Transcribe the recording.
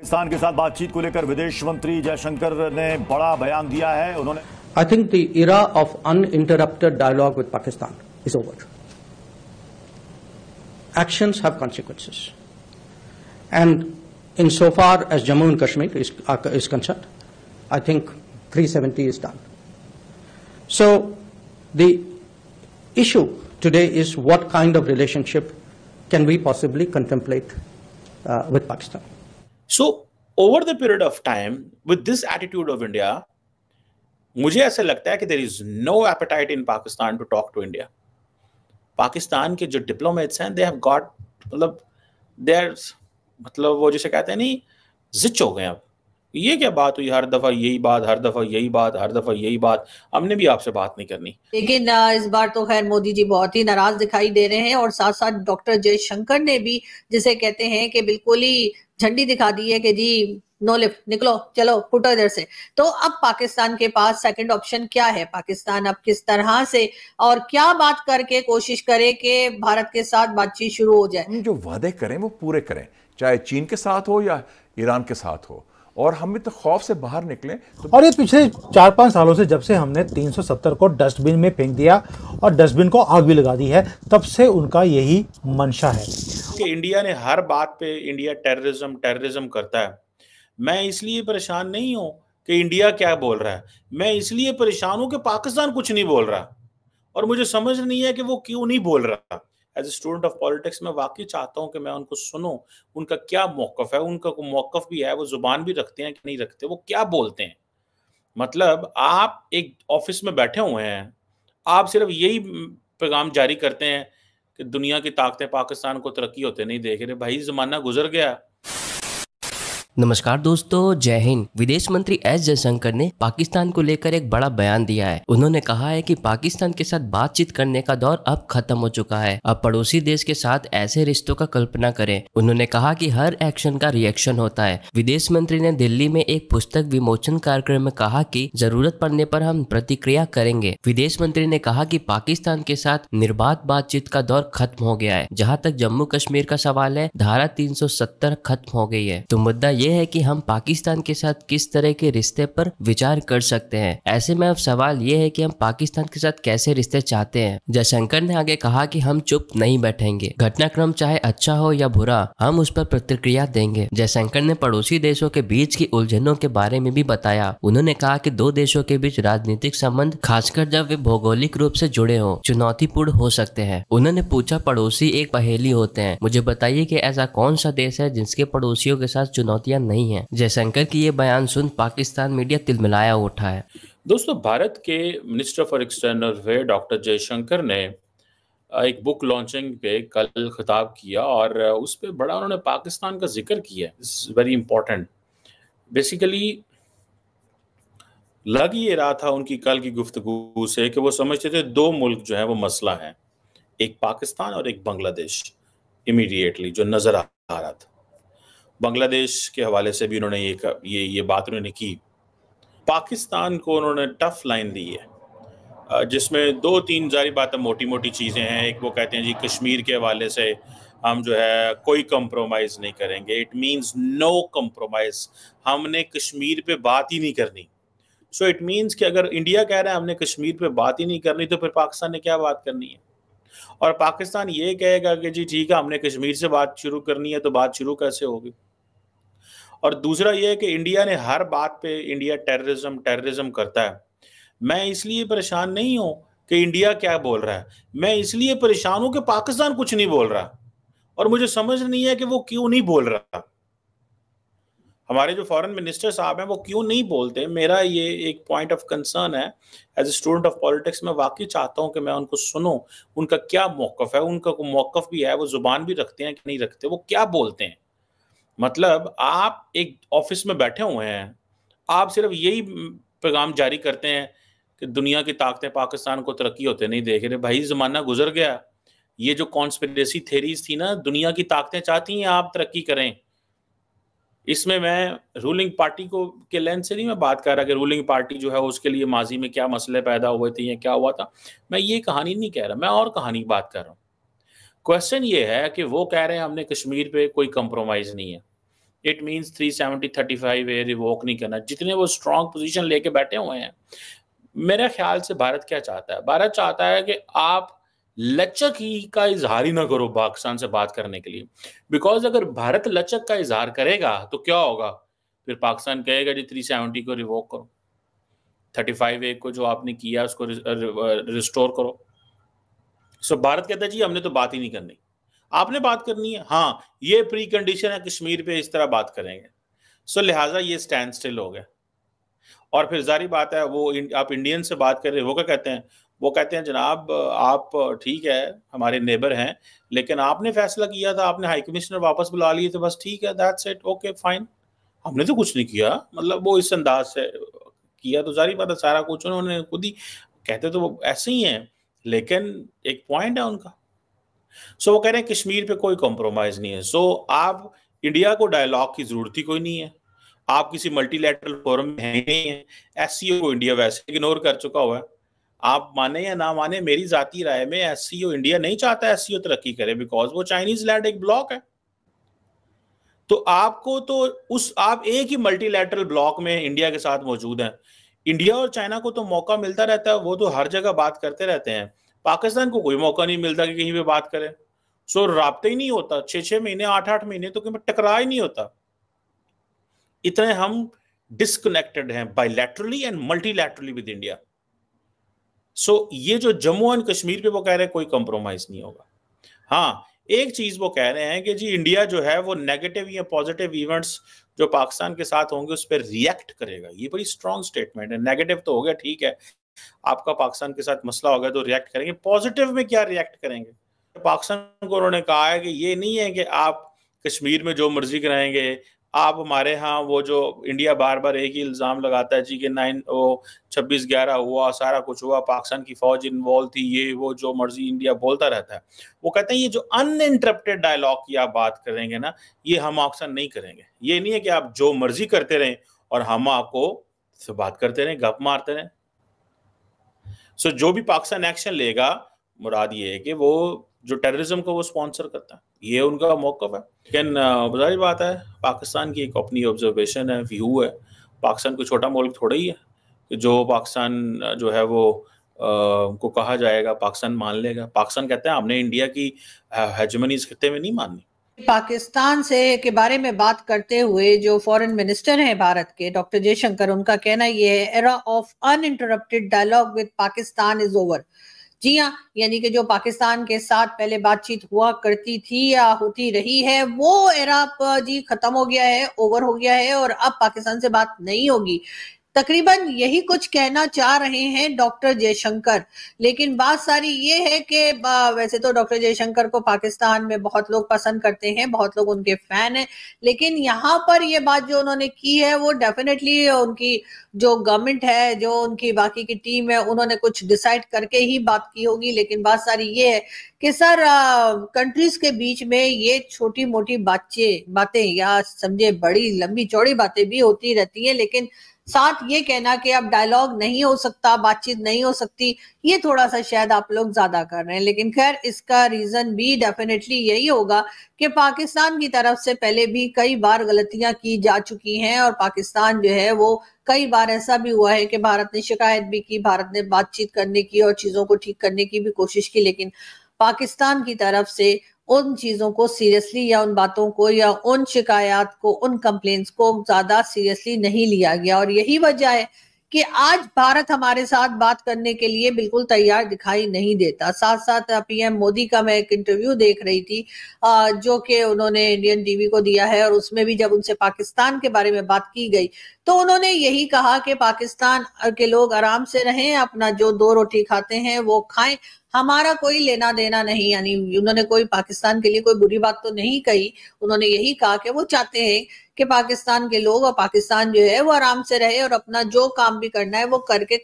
पाकिस्तान के साथ बातचीत को लेकर विदेश मंत्री जयशंकर ने बड़ा बयान दिया है उन्होंने I think the era of uninterrupted dialogue with Pakistan is over actions have consequences and in so as Jammu and Kashmir is concerned I think three seventy is done so the issue today is what kind of relationship can we possibly contemplate with Pakistan so over the period of time with this attitude of India मुझे ऐसा लगता है कि there is no appetite in Pakistan to talk to India Pakistan के जो diplomats हैं they have got मतलब दे मतलब वो जिसे कहते हैं नहीं जिच हो गए अब ये क्या बात हुई हर दफा यही बात हर दफा यही बात हर दफा यही बात हमने भी आपसे बात नहीं करनी लेकिन इस बार तो खैर मोदी जी बहुत ही नाराज दिखाई दे रहे हैं और साथ साथ डॉक्टर जय शंकर ने भी जिसे कहते हैं कि बिल्कुल ही झंडी दिखा दी है कि जी नो लिफ्ट निकलो चलो फुटो इधर से तो अब पाकिस्तान के पास सेकंड ऑप्शन क्या है पाकिस्तान अब किस तरह से और क्या बात करके कोशिश करे कि भारत के साथ बातचीत शुरू हो जाए जो वादे करें वो पूरे करें चाहे चीन के साथ हो या ईरान के साथ हो और हम इतने तो खौफ से बाहर निकले तो और ये पिछले चार पाँच सालों से जब से हमने 370 को डस्टबिन में फेंक दिया और डस्टबिन को आग भी लगा दी है तब से उनका यही मंशा है कि इंडिया ने हर बात पे इंडिया टेररिज्म टेररिज्म करता है मैं इसलिए परेशान नहीं हूँ कि इंडिया क्या बोल रहा है मैं इसलिए परेशान हूँ कि पाकिस्तान कुछ नहीं बोल रहा और मुझे समझ नहीं है कि वो क्यों नहीं बोल रहा as a student of politics मैं वाकई चाहता हूँ कि मैं उनको सुनूँ उनका क्या मौकफ है उनका मौकफ भी है वो जुबान भी रखते हैं कि नहीं रखते वो क्या बोलते हैं मतलब आप एक ऑफिस में बैठे हुए हैं आप सिर्फ यही पैगाम जारी करते हैं कि दुनिया की ताकतें पाकिस्तान को तरक्की होते नहीं देख रहे भाई ज़माना गुजर गया नमस्कार दोस्तों जय हिंद विदेश मंत्री एस जयशंकर ने पाकिस्तान को लेकर एक बड़ा बयान दिया है उन्होंने कहा है कि पाकिस्तान के साथ बातचीत करने का दौर अब खत्म हो चुका है अब पड़ोसी देश के साथ ऐसे रिश्तों का कल्पना करें उन्होंने कहा कि हर एक्शन का रिएक्शन होता है विदेश मंत्री ने दिल्ली में एक पुस्तक विमोचन कार्यक्रम में कहा की जरूरत पड़ने पर हम प्रतिक्रिया करेंगे विदेश मंत्री ने कहा की पाकिस्तान के साथ निर्बाध बातचीत का दौर खत्म हो गया है जहाँ तक जम्मू कश्मीर का सवाल है धारा तीन खत्म हो गई है तो मुद्दा यह है कि हम पाकिस्तान के साथ किस तरह के रिश्ते पर विचार कर सकते हैं ऐसे में अब सवाल ये है कि हम पाकिस्तान के साथ कैसे रिश्ते चाहते हैं जयशंकर ने आगे कहा कि हम चुप नहीं बैठेंगे घटनाक्रम चाहे अच्छा हो या बुरा हम उस पर प्रतिक्रिया देंगे जयशंकर ने पड़ोसी देशों के बीच की उलझनों के बारे में भी बताया उन्होंने कहा कि दो देशों के बीच राजनीतिक संबंध खासकर जब वे भौगोलिक रूप से जुड़े हों चुनौतीपूर्ण हो सकते हैं उन्होंने पूछा पड़ोसी एक पहेली होते हैं मुझे बताइए कि ऐसा कौन सा देश है जिसके पड़ोसियों के साथ चुनौती चुनौतियां नहीं है जयशंकर की ये बयान सुन पाकिस्तान मीडिया तिलमिलाया उठा है दोस्तों भारत के minister for external affair doctor Jaishankar ने एक बुक लॉन्चिंग पे कल खिताब किया और उस पर बड़ा उन्होंने पाकिस्तान का जिक्र किया है इट्स वेरी इंपॉर्टेंट बेसिकली लग ये रहा था उनकी कल की गुफ्तगु से कि वो समझते थे दो मुल्क जो है वो मसला है एक पाकिस्तान और एक बांग्लादेश इमीडिएटली जो नजर आ रहा था बांग्लादेश के हवाले से भी उन्होंने ये ये ये बात उन्होंने की पाकिस्तान को उन्होंने टफ लाइन दी है जिसमें दो तीन जारी बात मोटी मोटी चीज़ें हैं एक वो कहते हैं जी कश्मीर के हवाले से हम जो है कोई कंप्रोमाइज़ नहीं करेंगे इट मींस नो कंप्रोमाइज़ हमने कश्मीर पे बात ही नहीं करनी सो इट मींस कि अगर इंडिया कह रहा है हमने कश्मीर पे बात ही नहीं करनी तो फिर पाकिस्तान ने क्या बात करनी है और पाकिस्तान ये कहेगा कि जी ठीक है हमने कश्मीर से बात शुरू करनी है तो बात शुरू कैसे होगी और दूसरा यह है कि इंडिया ने हर बात पे इंडिया टेररिज्म टेररिज्म करता है मैं इसलिए परेशान नहीं हूं कि इंडिया क्या बोल रहा है मैं इसलिए परेशान हूं कि पाकिस्तान कुछ नहीं बोल रहा और मुझे समझ नहीं है कि वो क्यों नहीं बोल रहा हमारे जो फॉरेन मिनिस्टर साहब हैं वो क्यों नहीं बोलते मेरा ये एक पॉइंट ऑफ कंसर्न है as a student of politics मैं वाकई चाहता हूं कि मैं उनको सुनूं उनका क्या मौकफ है उनका मौकफ भी है वो ज़ुबान भी रखते हैं कि नहीं रखते वो क्या बोलते हैं मतलब आप एक ऑफिस में बैठे हुए हैं आप सिर्फ यही पैगाम जारी करते हैं कि दुनिया की ताकतें पाकिस्तान को तरक्की होते नहीं देख रहे भाई ज़माना गुजर गया ये जो कॉन्स्परेसी थेरीज थी ना दुनिया की ताकतें चाहती हैं आप तरक्की करें इसमें मैं रूलिंग पार्टी को के लेंस से नहीं मैं बात कर रहा कि रूलिंग पार्टी जो है उसके लिए माजी में क्या मसले पैदा हुए थे या क्या हुआ था मैं ये कहानी नहीं कह रहा मैं और कहानी की बात कर रहा हूँ क्वेश्चन ये है कि वो कह रहे हैं हमने कश्मीर पे कोई कंप्रोमाइज़ नहीं है it means three seventy thirty five A revoke नहीं करना जितने वो स्ट्रांग पोजिशन लेके बैठे हुए हैं मेरे ख्याल से भारत क्या चाहता है भारत चाहता है कि आप लचक ही का इजहार ही ना करो पाकिस्तान से बात करने के लिए बिकॉज अगर भारत लचक का इजहार करेगा तो क्या होगा फिर पाकिस्तान कहेगा जी थ्री सेवेंटी को रिवोक करो थर्टी फाइव ए को जो आपने किया उसको रिस्टोर करो सो भारत कहता है जी हमने तो बात ही नहीं करनी आपने बात करनी है हाँ ये प्री कंडीशन है कश्मीर पे इस तरह बात करेंगे सो लिहाजा ये स्टैंड स्टिल हो गया और फिर जारी बात है वो इन, आप इंडियन से बात कर रहे वो क्या कहते हैं वो कहते हैं जनाब आप ठीक है हमारे नेबर हैं लेकिन आपने फैसला किया था आपने हाई कमिश्नर वापस बुला लिए तो बस ठीक है दैट्स इट ओके फाइन हमने तो कुछ नहीं किया मतलब वो इस अंदाज से किया तो जारी बात है सारा कुछ उन्होंने खुद ही कहते तो वो ऐसे ही हैं लेकिन एक पॉइंट है उनका सो वो कह रहे हैं कश्मीर पे कोई कॉम्प्रोमाइज नहीं है सो आप इंडिया को डायलॉग की जरूरत ही कोई नहीं है आप किसी मल्टीलेटरल फोरम में है नहीं है एस को इंडिया वैसे इग्नोर कर चुका हुआ है आप माने या ना माने मेरी जाति राय में एस इंडिया नहीं चाहता एस तरक्की करे बिकॉज वो चाइनीज लैंड एक ब्लॉक है तो आपको तो उस आप एक ही मल्टीलेटरल ब्लॉक में इंडिया के साथ मौजूद हैं इंडिया और चाइना को तो मौका मिलता रहता है वो तो हर जगह बात करते रहते हैं पाकिस्तान को कोई मौका नहीं मिलता कि कहीं पे बात करें सो रबते ही नहीं होता छः छः महीने आठ आठ महीने तो कहीं टकरा ही नहीं होता इतने हम डिसकनेक्टेड हैं bilaterally and multilaterally with India so ये जो जम्मू एंड कश्मीर पे वो कह रहे हैं कोई कंप्रोमाइज नहीं होगा हाँ एक चीज वो कह रहे हैं कि जी इंडिया जो है वो नेगेटिव या पॉजिटिव इवेंट्स जो पाकिस्तान के साथ होंगे उस पर रिएक्ट करेगा ये बड़ी स्ट्रांग स्टेटमेंट है नेगेटिव तो हो गया ठीक है आपका पाकिस्तान के साथ मसला हो गया तो रिएक्ट करेंगे पॉजिटिव में क्या रिएक्ट करेंगे पाकिस्तान को उन्होंने कहा है कि ये नहीं है कि आप कश्मीर में जो मर्जी कराएंगे आप हमारे यहाँ वो जो इंडिया बार बार एक ही इल्ज़ाम लगाता है जी कि नाइन वो छब्बीस ग्यारह हुआ सारा कुछ हुआ पाकिस्तान की फौज इन्वॉल्व थी ये वो जो मर्जी इंडिया बोलता रहता है वो कहते हैं ये जो इंटरप्टेड डायलॉग की आप बात करेंगे ना ये हम पाकिस्तान नहीं करेंगे ये नहीं है कि आप जो मर्जी करते रहें और हम आपको से बात करते रहें गप मारते रहें सो जो भी पाकिस्तान एक्शन लेगा मुराद ये है कि वो जो टेररिज्म को वो स्पॉन्सर करता है ये उनका मौकफ है लेकिन जाहिर बात है पाकिस्तान की एक अपनी ऑब्जर्वेशन है व्यू है पाकिस्तान को छोटा मुल्क थोड़ा ही है जो पाकिस्तान जो है वो आ, को कहा जाएगा पाकिस्तान मान लेगा पाकिस्तान कहते हैं हमने इंडिया की हेजमनी इस खत्े में नहीं माननी पाकिस्तान से के बारे में बात करते हुए जो फॉरेन मिनिस्टर हैं भारत के डॉक्टर जयशंकर उनका कहना यह है era of uninterrupted dialogue with Pakistan is over जी हाँ यानी कि जो पाकिस्तान के साथ पहले बातचीत हुआ करती थी या होती रही है वो एरा जी खत्म हो गया है ओवर हो गया है और अब पाकिस्तान से बात नहीं होगी तकरीबन यही कुछ कहना चाह रहे हैं डॉक्टर जयशंकर लेकिन बात सारी ये है कि वैसे तो डॉक्टर जयशंकर को पाकिस्तान में बहुत लोग पसंद करते हैं बहुत लोग उनके फैन हैं लेकिन यहाँ पर ये बात जो उन्होंने की है वो डेफिनेटली उनकी जो गवर्नमेंट है जो उनकी बाकी की टीम है उन्होंने कुछ डिसाइड करके ही बात की होगी लेकिन बात सारी ये है कि सर कंट्रीज के बीच में ये छोटी मोटी बातचीत बातें या समझे बड़ी लंबी चौड़ी बातें भी होती रहती हैं लेकिन साथ ये कहना कि अब डायलॉग नहीं हो सकता बातचीत नहीं हो सकती ये थोड़ा सा शायद आप लोग ज्यादा कर रहे हैं लेकिन खैर इसका रीजन भी डेफिनेटली यही होगा कि पाकिस्तान की तरफ से पहले भी कई बार गलतियां की जा चुकी हैं और पाकिस्तान जो है वो कई बार ऐसा भी हुआ है कि भारत ने शिकायत भी की भारत ने बातचीत करने की और चीजों को ठीक करने की भी कोशिश की लेकिन पाकिस्तान की तरफ से उन चीज़ों को सीरियसली या उन बातों को या उन शिकायत को उन कंप्लेन को ज़्यादा सीरियसली नहीं लिया गया और यही वजह है कि आज भारत हमारे साथ बात करने के लिए बिल्कुल तैयार दिखाई नहीं देता साथ साथ पीएम मोदी का मैं एक इंटरव्यू देख रही थी जो कि उन्होंने इंडियन टीवी को दिया है और उसमें भी जब उनसे पाकिस्तान के बारे में बात की गई तो उन्होंने यही कहा कि पाकिस्तान के लोग आराम से रहें अपना जो दो रोटी खाते हैं वो खाएं हमारा कोई लेना देना नहीं यानी उन्होंने कोई पाकिस्तान के लिए कोई बुरी बात तो नहीं कही उन्होंने यही कहा कि वो चाहते हैं कि पाकिस्तान के लोग और पाकिस्तान जो है वो आराम से रहे और अपना जो काम भी करना है वो करके